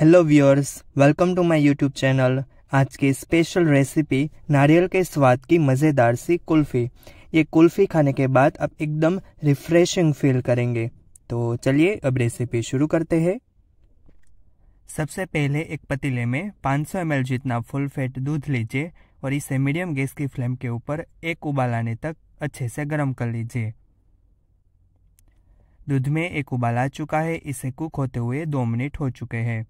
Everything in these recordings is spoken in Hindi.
hello viewers welcome to my YouTube channel आज की स्पेशल रेसिपी नारियल के स्वाद की मज़ेदार सी कुल्फ़ी ये कुल्फ़ी खाने के बाद आप एकदम रिफ्रेशिंग फील करेंगे तो चलिए अब रेसिपी शुरू करते हैं सबसे पहले एक पतीले में 500 सौ जितना फुल फैट दूध लीजिए और इसे मीडियम गैस की फ्लेम के ऊपर एक उबाल आने तक अच्छे से गर्म कर लीजिए दूध में एक उबाल आ चुका है इसे कुक होते हुए दो मिनट हो चुके हैं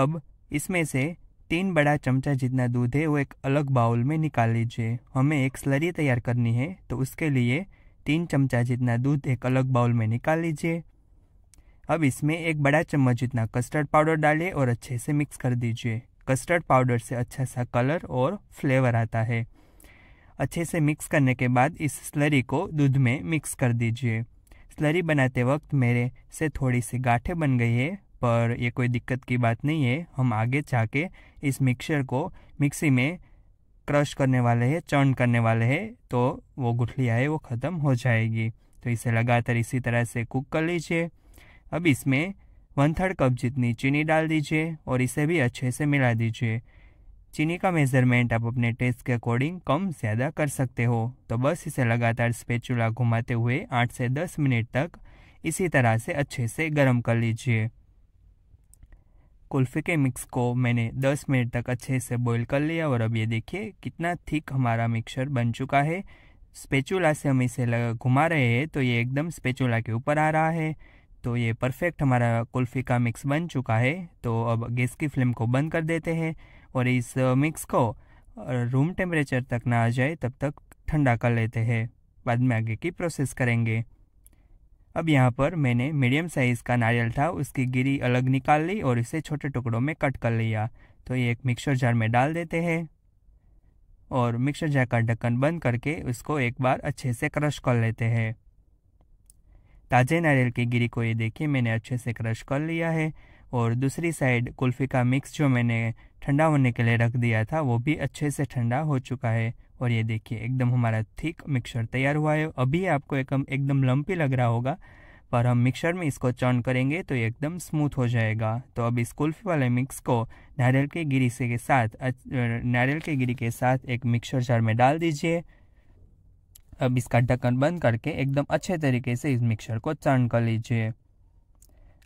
अब इसमें से तीन बड़ा चमचा जितना दूध है वो एक अलग बाउल में निकाल लीजिए हमें एक स्लरी तैयार करनी है तो उसके लिए तीन चमचा जितना दूध एक अलग बाउल में निकाल लीजिए अब इसमें एक बड़ा चम्मच जितना कस्टर्ड पाउडर डालें और अच्छे से मिक्स कर दीजिए कस्टर्ड पाउडर से अच्छा सा कलर और फ्लेवर आता है अच्छे से मिक्स करने के बाद इस स्लरी को दूध में मिक्स कर दीजिए स्लरी बनाते वक्त मेरे से थोड़ी सी गाठे बन गई है पर ये कोई दिक्कत की बात नहीं है हम आगे जा के इस मिक्सर को मिक्सी में क्रश करने वाले हैं चर्न करने वाले हैं तो वो गुठलियाँ है वो ख़त्म हो जाएगी तो इसे लगातार इसी तरह से कुक कर लीजिए अब इसमें वन थर्ड कप जितनी चीनी डाल दीजिए और इसे भी अच्छे से मिला दीजिए चीनी का मेज़रमेंट आप अपने टेस्ट के अकॉर्डिंग कम ज़्यादा कर सकते हो तो बस इसे लगातार स्पेचुला घुमाते हुए आठ से दस मिनट तक इसी तरह से अच्छे से गर्म कर लीजिए कुल्फ़ी के मिक्स को मैंने 10 मिनट तक अच्छे से बॉईल कर लिया और अब ये देखिए कितना थिक हमारा मिक्सचर बन चुका है स्पेचुला से हम इसे घुमा रहे हैं तो ये एकदम स्पेचुला के ऊपर आ रहा है तो ये परफेक्ट हमारा कुल्फ़ी का मिक्स बन चुका है तो अब गैस की फ्लेम को बंद कर देते हैं और इस मिक्स को रूम टेम्परेचर तक ना आ जाए तब तक ठंडा कर लेते हैं बाद में आगे की प्रोसेस करेंगे अब यहाँ पर मैंने मीडियम साइज़ का नारियल था उसकी गिरी अलग निकाल ली और इसे छोटे टुकड़ों में कट कर लिया तो ये एक मिक्सर जार में डाल देते हैं और मिक्सर जार का ढक्कन बंद करके उसको एक बार अच्छे से क्रश कर लेते हैं ताज़े नारियल की गिरी को ये देखिए मैंने अच्छे से क्रश कर लिया है और दूसरी साइड कुल्फ़ी का मिक्स जो मैंने ठंडा होने के लिए रख दिया था वो भी अच्छे से ठंडा हो चुका है और ये देखिए एकदम हमारा थिक मिक्सर तैयार हुआ है अभी आपको एकदम एकदम लंपी लग रहा होगा पर हम मिक्सर में इसको चर्न करेंगे तो ये एकदम स्मूथ हो जाएगा तो अब इस कुल्फी वाले मिक्स को नारियल के गिरी से के साथ नारियल के गिरी के साथ एक मिक्सर जार में डाल दीजिए अब इसका ढक्कन बंद करके एकदम अच्छे तरीके से इस मिक्सर को चर्न कर लीजिए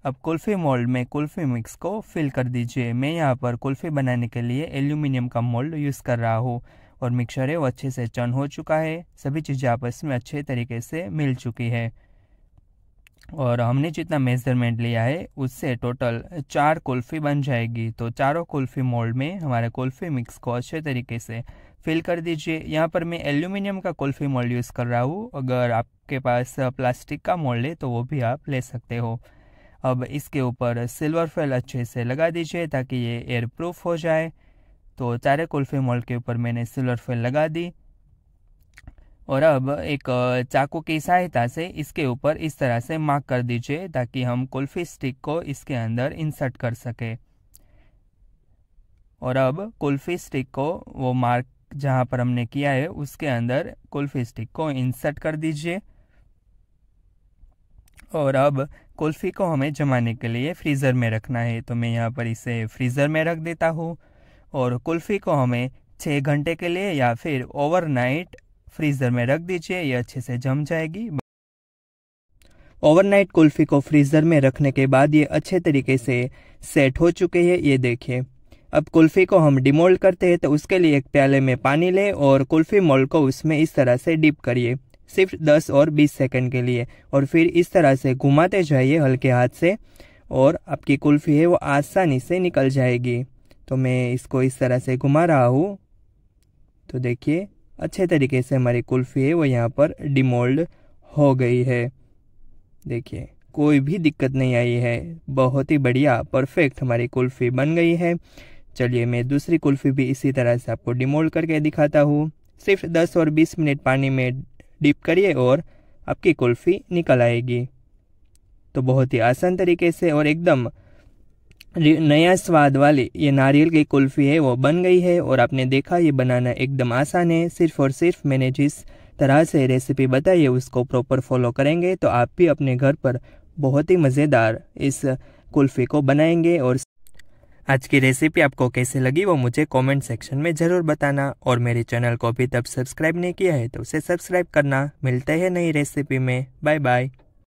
अब कुल्फ़ी मोल्ड में कुल्फ़ी मिक्स को फिल कर दीजिए मैं यहाँ पर कुल्फ़ी बनाने के लिए एल्यूमिनियम का मोल्ड यूज़ कर रहा हूँ और मिक्सर है वो अच्छे से चन हो चुका है सभी चीज़ें आपस में अच्छे तरीके से मिल चुकी है और हमने जितना मेज़रमेंट लिया है उससे टोटल चार कुल्फ़ी बन जाएगी तो चारों कुल्फ़ी मोल्ड में हमारे कुल्फ़ी मिक्स को अच्छे तरीके से फिल कर दीजिए यहाँ पर मैं एल्यूमिनियम का कुल्फ़ी मोल्ड यूज़ कर रहा हूँ अगर आपके पास प्लास्टिक का मोल्ड है तो वो भी आप ले सकते हो अब इसके ऊपर सिल्वर फेल अच्छे से लगा दीजिए ताकि ये एयर प्रूफ हो जाए तो चारे कुल्फी मॉल के ऊपर मैंने सिल्वर फेल लगा दी और अब एक चाकू की सहायता से इसके ऊपर इस तरह से मार्क कर दीजिए ताकि हम कुल्फी स्टिक को इसके अंदर इंसर्ट कर सके और अब कुल्फी स्टिक को वो मार्क जहाँ पर हमने किया है उसके अंदर कुल्फी स्टिक को इंसर्ट कर दीजिए और अब कुल्फ़ी को हमें जमाने के लिए फ्रीज़र में रखना है तो मैं यहाँ पर इसे फ्रीज़र में रख देता हूँ और कुल्फ़ी को हमें छः घंटे के लिए या फिर ओवरनाइट फ्रीज़र में रख दीजिए ये अच्छे से जम जाएगी ओवरनाइट कुल्फ़ी को फ्रीज़र में रखने के बाद ये अच्छे तरीके से सेट हो चुके हैं ये देखिए अब कुल्फ़ी को हम डिमोल्ड करते हैं तो उसके लिए एक प्याले में पानी लें और कुल्फ़ी मोल्ड को उसमें इस तरह से डिप करिए सिर्फ 10 और 20 सेकंड के लिए और फिर इस तरह से घुमाते जाइए हल्के हाथ से और आपकी कुल्फ़ी है वो आसानी से निकल जाएगी तो मैं इसको इस तरह से घुमा रहा हूँ तो देखिए अच्छे तरीके से हमारी कुल्फ़ी है वो यहाँ पर डिमोल्ड हो गई है देखिए कोई भी दिक्कत नहीं आई है बहुत ही बढ़िया परफेक्ट हमारी कुल्फ़ी बन गई है चलिए मैं दूसरी कुल्फ़ी भी इसी तरह से आपको डिमोल्ड करके दिखाता हूँ सिर्फ 10 और 20 मिनट पानी में डिप करिए और आपकी कुल्फ़ी निकल आएगी तो बहुत ही आसान तरीके से और एकदम नया स्वाद वाली ये नारियल की कुल्फ़ी है वो बन गई है और आपने देखा ये बनाना एकदम आसान है सिर्फ और सिर्फ मैंने जिस तरह से रेसिपी बताई है उसको प्रॉपर फॉलो करेंगे तो आप भी अपने घर पर बहुत ही मज़ेदार इस कुल्फ़ी को बनाएंगे और आज की रेसिपी आपको कैसे लगी वो मुझे कमेंट सेक्शन में ज़रूर बताना और मेरे चैनल को अभी तक सब्सक्राइब नहीं किया है तो उसे सब्सक्राइब करना मिलते हैं नई रेसिपी में बाय बाय